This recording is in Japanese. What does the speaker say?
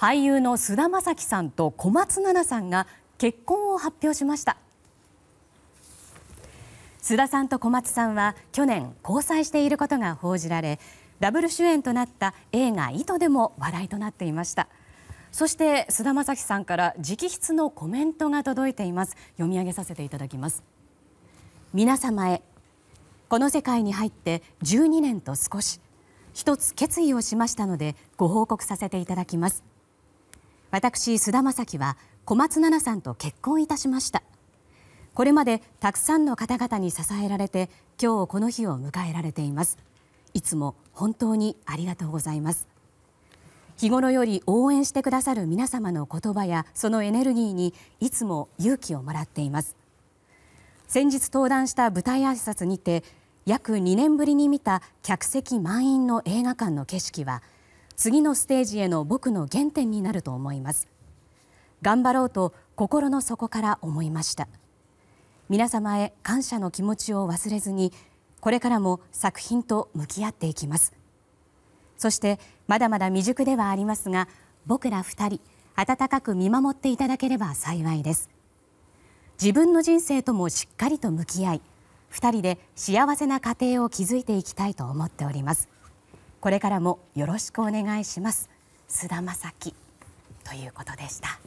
俳優の菅田将暉さんと小松菜奈さんが結婚を発表しました。菅田さんと小松さんは去年交際していることが報じられダブル主演となった映画「糸」でも話題となっていましたそして菅田将暉さんから直筆のコメントが届いています読み上げさせていただきます皆様へこの世界に入って12年と少し一つ決意をしましたのでご報告させていただきます私、菅田将暉は小松菜奈さんと結婚いたしました。これまでたくさんの方々に支えられて今日この日を迎えられています。いつも本当にありがとうございます。日頃より応援してくださる皆様の言葉やそのエネルギーにいつも勇気をもらっています。先日登壇した舞台挨拶にて約2年ぶりに見た客席満員の映画館の景色は次のステージへの僕の原点になると思います。頑張ろうと心の底から思いました。皆様へ感謝の気持ちを忘れずに、これからも作品と向き合っていきます。そしてまだまだ未熟ではありますが、僕ら2人、温かく見守っていただければ幸いです。自分の人生ともしっかりと向き合い、2人で幸せな家庭を築いていきたいと思っております。これからもよろしくお願いします菅田将暉ということでした。